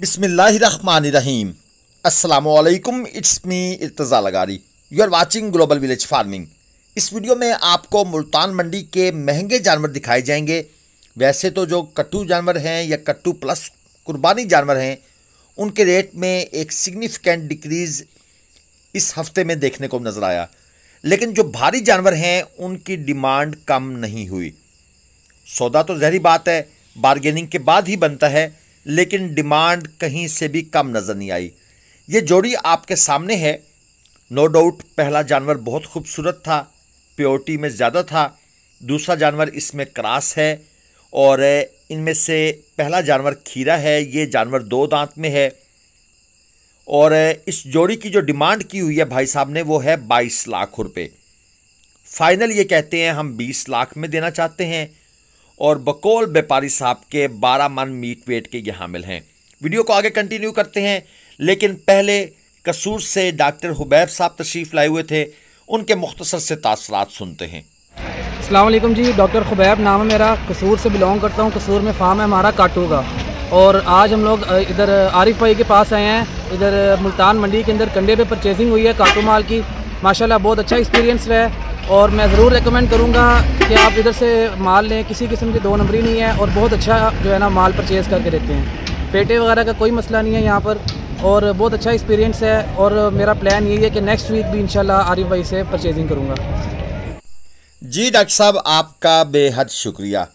बिसमीम असलकम it's me Irtaza लगारी you are watching global village farming इस वीडियो में आपको मुल्तान मंडी के महंगे जानवर दिखाए जाएंगे वैसे तो जो कट्टू जानवर हैं या कट्टू प्लस कुर्बानी जानवर हैं उनके रेट में एक सिग्निफिकेंट डिक्रीज़ इस हफ्ते में देखने को नज़र आया लेकिन जो भारी जानवर हैं उनकी डिमांड कम नहीं हुई सौदा तो जहरी बात है बारगेनिंग के बाद ही बनता है लेकिन डिमांड कहीं से भी कम नज़र नहीं आई ये जोड़ी आपके सामने है नो डाउट पहला जानवर बहुत खूबसूरत था प्योरिटी में ज़्यादा था दूसरा जानवर इसमें क्रास है और इनमें से पहला जानवर खीरा है ये जानवर दो दांत में है और इस जोड़ी की जो डिमांड की हुई है भाई साहब ने वो है बाईस लाख रुपए फाइनल ये कहते हैं हम बीस लाख में देना चाहते हैं और बकौल व्यापारी साहब के बारह मन मीट वेट के ये हामिल हैं वीडियो को आगे कंटिन्यू करते हैं लेकिन पहले कसूर से डॉक्टर हुबैब साहब तशरीफ़ लाए हुए थे उनके मुख्तसर से तसरत सुनते हैं अल्लाम जी डॉक्टर खुबैब नाम है मेरा कसूर से बिलोंग करता हूँ कसूर में फार्म है हमारा काटू का और आज हम लोग इधर आरिफ भाई के पास आए हैं इधर मुल्तान मंडी के अंदर कंडे पे परचेजिंग हुई है काटू माल की माशाल्लाह बहुत अच्छा एक्सपीरियंस रहा है और मैं ज़रूर रिकमेंड करूँगा कि आप इधर से माल लें किसी किस्म की दो नंबरी नहीं है और बहुत अच्छा जो है ना माल परचेज़ करके देते हैं पेटे वगैरह का कोई मसला नहीं है यहाँ पर और बहुत अच्छा एक्सपीरियंस है और मेरा प्लान यही है कि नेक्स्ट वीक भी इंशाल्लाह आरिफ भाई से परचेजिंग करूँगा जी डॉक्टर साहब आपका बेहद शुक्रिया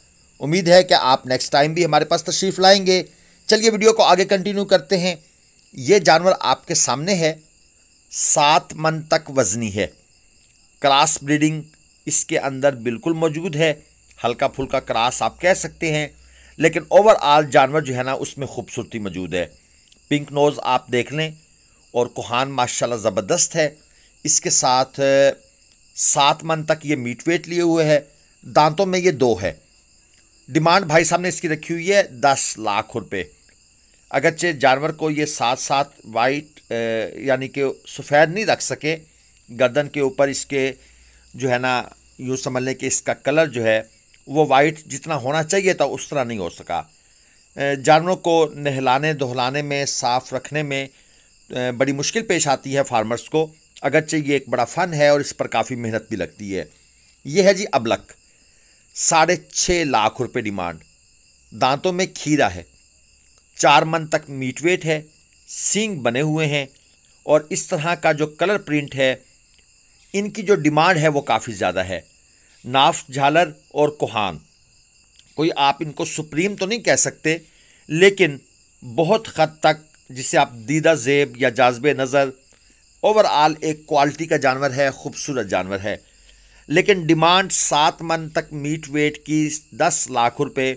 उम्मीद है कि आप नेक्स्ट टाइम भी हमारे पास तशरीफ़ लाएंगे चलिए वीडियो को आगे कंटिन्यू करते हैं ये जानवर आपके सामने है सात मन तक वजनी है क्रास ब्रीडिंग इसके अंदर बिल्कुल मौजूद है हल्का फुल्का क्रास आप कह सकते हैं लेकिन ओवरऑल जानवर जो है ना उसमें खूबसूरती मौजूद है पिंक नोज़ आप देख लें और कुहान माशाल्लाह ज़बरदस्त है इसके साथ सात मन तक ये मीट वेट लिए हुए है दांतों में ये दो है डिमांड भाई साहब ने इसकी रखी हुई है दस लाख रुपये अगरचे जानवर को ये साथ साथ वाइट यानी कि सफ़ेद नहीं रख सके गर्दन के ऊपर इसके जो है ना यूँ समझ लें कि इसका कलर जो है वो वाइट जितना होना चाहिए था उस तरह नहीं हो सका जानवरों को नहलाने दोहलाने में साफ़ रखने में बड़ी मुश्किल पेश आती है फार्मर्स को अगरचे ये एक बड़ा फ़न है और इस पर काफ़ी मेहनत भी लगती है ये है जी अबलक साढ़े छः लाख रुपए डिमांड दांतों में खीरा है चार मन तक मीट वेट है सींग बने हुए हैं और इस तरह का जो कलर प्रिंट है इनकी जो डिमांड है वो काफ़ी ज़्यादा है नाफ झालर और कोहान कोई आप इनको सुप्रीम तो नहीं कह सकते लेकिन बहुत हद तक जिसे आप दीदा जेब या जाजब नज़र ओवरऑल एक क्वालिटी का जानवर है खूबसूरत जानवर है लेकिन डिमांड सात मन तक मीट वेट की दस लाख रुपए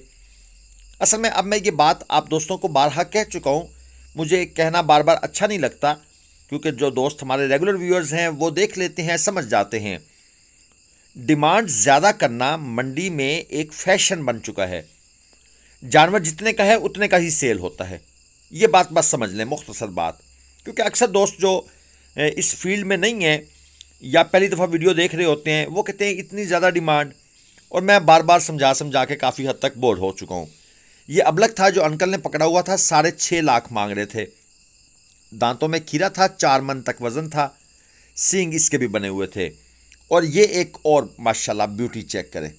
असल में अब मैं ये बात आप दोस्तों को बारहा कह चुका हूँ मुझे कहना बार बार अच्छा नहीं लगता क्योंकि जो दोस्त हमारे रेगुलर व्यूअर्स हैं वो देख लेते हैं समझ जाते हैं डिमांड ज़्यादा करना मंडी में एक फैशन बन चुका है जानवर जितने का है उतने का ही सेल होता है ये बात बस समझ लें मुख्तसर बात क्योंकि अक्सर दोस्त जो इस फील्ड में नहीं हैं या पहली दफ़ा वीडियो देख रहे होते हैं वो कहते हैं इतनी ज़्यादा डिमांड और मैं बार बार समझा समझा के काफ़ी हद तक बोर हो चुका हूँ ये अबलग था जो अंकल ने पकड़ा हुआ था साढ़े छः लाख मांग रहे थे दांतों में खीरा था चार मन तक वजन था सींग इसके भी बने हुए थे और ये एक और माशाल्लाह ब्यूटी चेक करें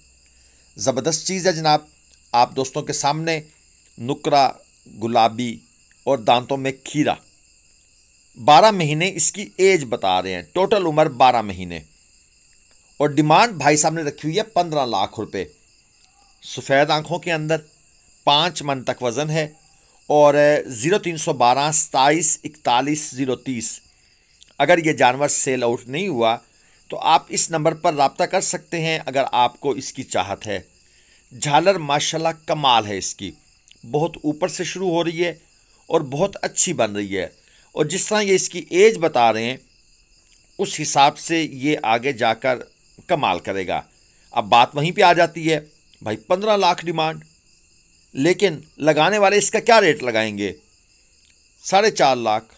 ज़बरदस्त चीज़ है जनाब आप दोस्तों के सामने नुकरा गुलाबी और दांतों में खीरा बारह महीने इसकी एज बता रहे हैं टोटल उम्र बारह महीने और डिमांड भाई साहब ने रखी हुई है पंद्रह लाख रुपए सफ़ेद आँखों के अंदर पाँच मन तक वज़न है और ज़ीरो तीन सौ बारह सताईस इकतालीस ज़ीरो तीस अगर ये जानवर सेल आउट नहीं हुआ तो आप इस नंबर पर रबता कर सकते हैं अगर आपको इसकी चाहत है झालर माशाल्लाह कमाल है इसकी बहुत ऊपर से शुरू हो रही है और बहुत अच्छी बन रही है और जिस तरह ये इसकी एज बता रहे हैं उस हिसाब से ये आगे जाकर कमाल करेगा अब बात वहीं पे आ जाती है भाई पंद्रह लाख डिमांड लेकिन लगाने वाले इसका क्या रेट लगाएंगे साढ़े चार लाख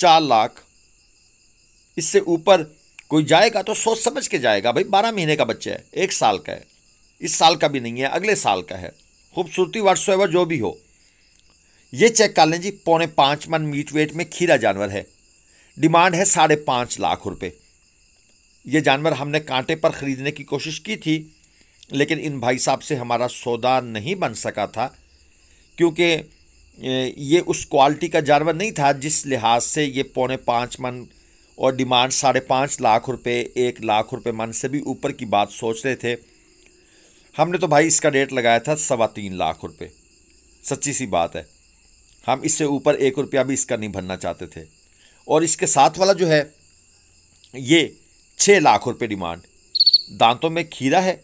चार लाख इससे ऊपर कोई जाएगा तो सोच समझ के जाएगा भाई बारह महीने का बच्चा है एक साल का है इस साल का भी नहीं है अगले साल का है खूबसूरती वर्ष जो भी हो ये चेक कर लें जी पौने पाँच मन मीट वेट में खीरा जानवर है डिमांड है साढ़े पाँच लाख रुपए ये जानवर हमने कांटे पर ख़रीदने की कोशिश की थी लेकिन इन भाई साहब से हमारा सौदा नहीं बन सका था क्योंकि ये उस क्वालिटी का जानवर नहीं था जिस लिहाज से ये पौने पाँच मन और डिमांड साढ़े पाँच लाख रुपए एक लाख रुपए मन से भी ऊपर की बात सोच रहे थे हमने तो भाई इसका रेट लगाया था सवा तीन लाख रुपए सच्ची सी बात है हम इससे ऊपर एक रुपया भी इसका नहीं भरना चाहते थे और इसके साथ वाला जो है ये छः लाख रुपये डिमांड दांतों में खीरा है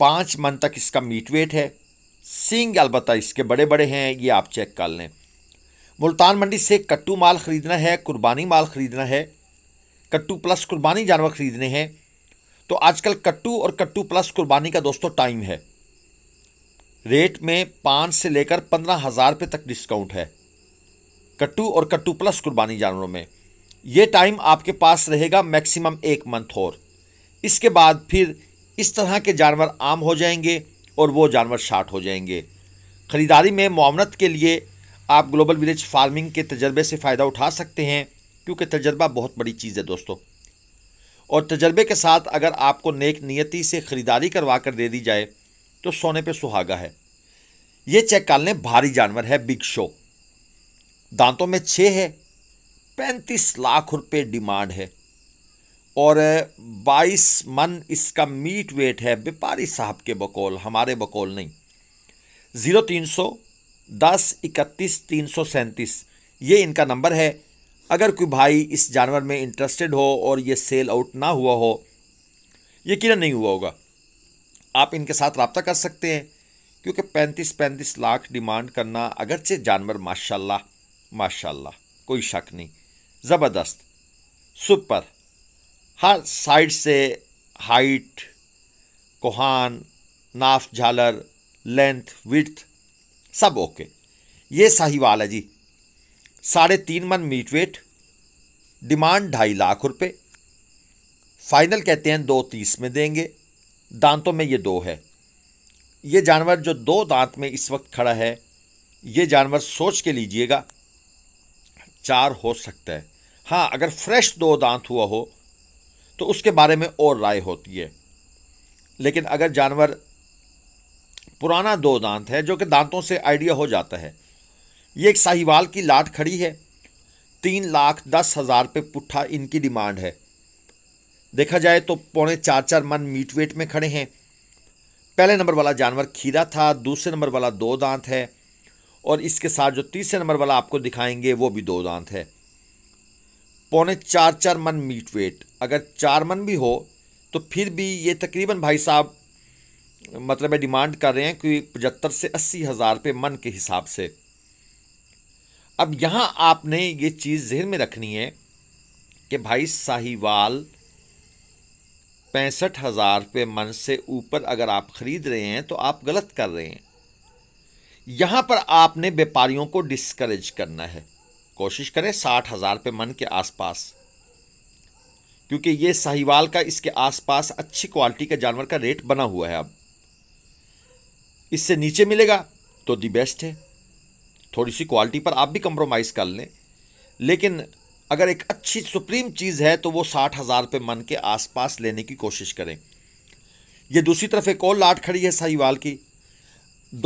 पाँच मन तक इसका मीट वेट है सींग अलबत् इसके बड़े बड़े हैं ये आप चेक कर लें मुल्तान मंडी से कट्टू माल ख़रीदना है कुर्बानी माल ख़रीदना है कट्टू प्लस कुर्बानी जानवर ख़रीदने हैं तो आजकल कट्टू और कट्टू प्लस कुर्बानी का दोस्तों टाइम है रेट में पाँच से लेकर पंद्रह हज़ार रुपये तक डिस्काउंट है कट्टू और कट्टू प्लस कुर्बानी जानवरों में ये टाइम आपके पास रहेगा मैक्सिमम एक मंथ और इसके बाद फिर इस तरह के जानवर आम हो जाएंगे और वो जानवर शार्ट हो जाएंगे ख़रीदारी में मामनत के लिए आप ग्लोबल विलेज फार्मिंग के तजर्बे से फ़ायदा उठा सकते हैं क्योंकि तजर्बा बहुत बड़ी चीज़ है दोस्तों और तजर्बे के साथ अगर आपको नेक नियति से ख़रीदारी करवा कर दे दी जाए तो सोने पे सुहागा है ये चेक कालने भारी जानवर है बिग शो दांतों में छः है पैंतीस लाख रुपये डिमांड है और 22 मन इसका मीट वेट है व्यापारी साहब के बकौल हमारे बकौल नहीं ज़ीरो तीन सौ दस इकतीस तीन सौ सैंतीस ये इनका नंबर है अगर कोई भाई इस जानवर में इंटरेस्टेड हो और ये सेल आउट ना हुआ हो यकीन नहीं हुआ होगा आप इनके साथ रबता कर सकते हैं क्योंकि पैंतीस पैंतीस लाख डिमांड करना अगरचे जानवर माशाल्लाह माशाल्लाह कोई शक नहीं ज़बरदस्त सुपर हर साइड से हाइट कोहान नाफ झालर लेंथ विथ सब ओके ये वाल है जी साढ़े तीन मन मीट वेट डिमांड ढाई लाख रुपए फाइनल कहते हैं दो तीस में देंगे दांतों में ये दो है ये जानवर जो दो दांत में इस वक्त खड़ा है ये जानवर सोच के लीजिएगा चार हो सकता है हाँ अगर फ्रेश दो दांत हुआ हो तो उसके बारे में और राय होती है लेकिन अगर जानवर पुराना दो दांत है जो कि दांतों से आइडिया हो जाता है ये एक साहिवाल की लाट खड़ी है तीन लाख दस हज़ार पे पुट्ठा इनकी डिमांड है देखा जाए तो पौने चार चार मन मीट वेट में खड़े हैं पहले नंबर वाला जानवर खीरा था दूसरे नंबर वाला दो दांत है और इसके साथ जो तीसरे नंबर वाला आपको दिखाएंगे वो भी दो दांत है पौने चार चार मन मीट वेट अगर चार मन भी हो तो फिर भी ये तकरीबन भाई साहब मतलब है डिमांड कर रहे हैं कि पचहत्तर से अस्सी हज़ार रुपये मन के हिसाब से अब यहाँ आपने ये चीज़ जहन में रखनी है कि भाई साहिवाल पैंसठ हज़ार रुपये मन से ऊपर अगर आप ख़रीद रहे हैं तो आप गलत कर रहे हैं यहाँ पर आपने व्यापारियों को डिस्करेज करना है कोशिश करें साठ हज़ार पे मन के आसपास क्योंकि ये साहिवाल का इसके आसपास अच्छी क्वालिटी के जानवर का रेट बना हुआ है अब इससे नीचे मिलेगा तो दी बेस्ट है थोड़ी सी क्वालिटी पर आप भी कंप्रोमाइज़ कर लें लेकिन अगर एक अच्छी सुप्रीम चीज़ है तो वो साठ हज़ार रुपये मन के आसपास लेने की कोशिश करें ये दूसरी तरफ एक और लाट खड़ी है साहिवाल की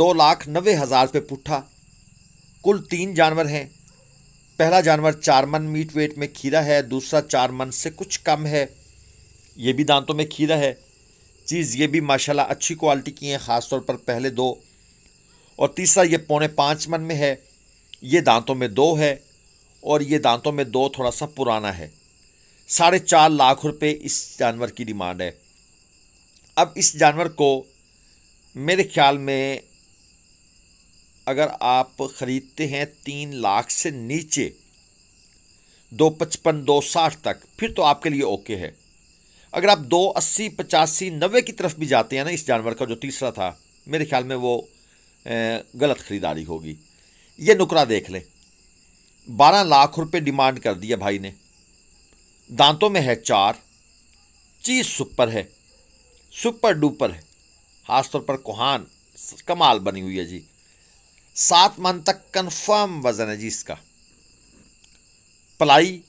दो लाख नब्बे हज़ार रुपये पुट्ठा कुल तीन जानवर हैं पहला जानवर चार मन मीट वेट में खीरा है दूसरा चार मन से कुछ कम है ये भी दांतों में खीरा है चीज़ ये भी माशाल्लाह अच्छी क्वालिटी की है ख़ास तौर पर पहले दो और तीसरा ये पौने पाँच मन में है ये दांतों में दो है और ये दांतों में दो थोड़ा सा पुराना है साढ़े चार लाख रुपए इस जानवर की डिमांड है अब इस जानवर को मेरे ख्याल में अगर आप ख़रीदते हैं तीन लाख से नीचे दो पचपन दो साठ तक फिर तो आपके लिए ओके है अगर आप दो अस्सी पचासी नब्बे की तरफ भी जाते हैं ना इस जानवर का जो तीसरा था मेरे ख्याल में वो गलत ख़रीदारी होगी ये नुकरा देख लें बारह लाख रुपए डिमांड कर दिया भाई ने दांतों में है चार चीज़ सुपर है सुपर डुपर है खासतौर पर कुहान कमाल बनी हुई है जी सात मन तक कन्फर्म वज़न है जी इसका पलाई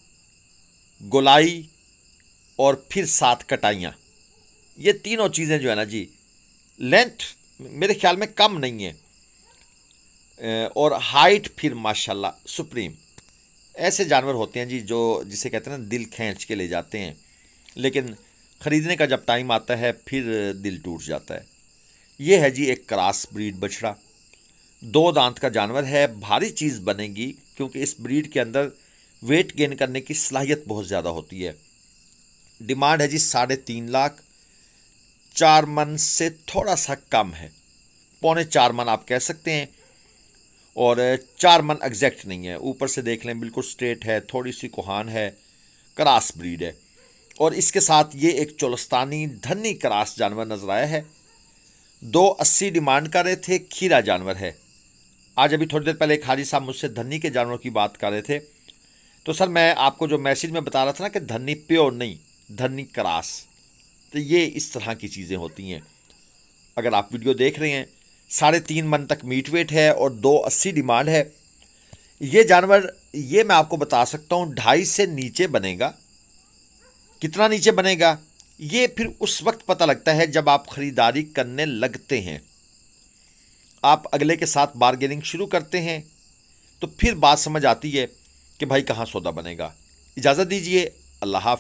गोलाई और फिर सात कटाइयाँ ये तीनों चीज़ें जो है ना जी लेंथ मेरे ख्याल में कम नहीं है और हाइट फिर माशाल्लाह सुप्रीम ऐसे जानवर होते हैं जी जो जिसे कहते हैं ना दिल खींच के ले जाते हैं लेकिन ख़रीदने का जब टाइम आता है फिर दिल टूट जाता है ये है जी एक क्रास ब्रीड बछड़ा दो दांत का जानवर है भारी चीज़ बनेगी क्योंकि इस ब्रीड के अंदर वेट गेन करने की सलाहियत बहुत ज़्यादा होती है डिमांड है जी साढ़े तीन लाख चार मन से थोड़ा सा कम है पौने चार मन आप कह सकते हैं और चार मन एग्जैक्ट नहीं है ऊपर से देख लें बिल्कुल स्ट्रेट है थोड़ी सी कुहान है क्रास ब्रीड है और इसके साथ ये एक चोलस्तानी धनी क्रास जानवर नज़र आया है दो अस्सी डिमांड कर रहे थे खीरा जानवर है आज अभी थोड़ी देर पहले खादी साहब मुझसे धनी के जानवरों की बात कर रहे थे तो सर मैं आपको जो मैसेज में बता रहा था ना कि धनी प्योर नहीं धनी क्रास तो ये इस तरह की चीज़ें होती हैं अगर आप वीडियो देख रहे हैं साढ़े तीन मन तक मीट वेट है और दो अस्सी डिमांड है ये जानवर ये मैं आपको बता सकता हूँ ढाई से नीचे बनेगा कितना नीचे बनेगा ये फिर उस वक्त पता लगता है जब आप ख़रीदारी करने लगते हैं आप अगले के साथ बारगेनिंग शुरू करते हैं तो फिर बात समझ आती है कि भाई कहाँ सौदा बनेगा इजाज़त दीजिए अल्लाह हाफ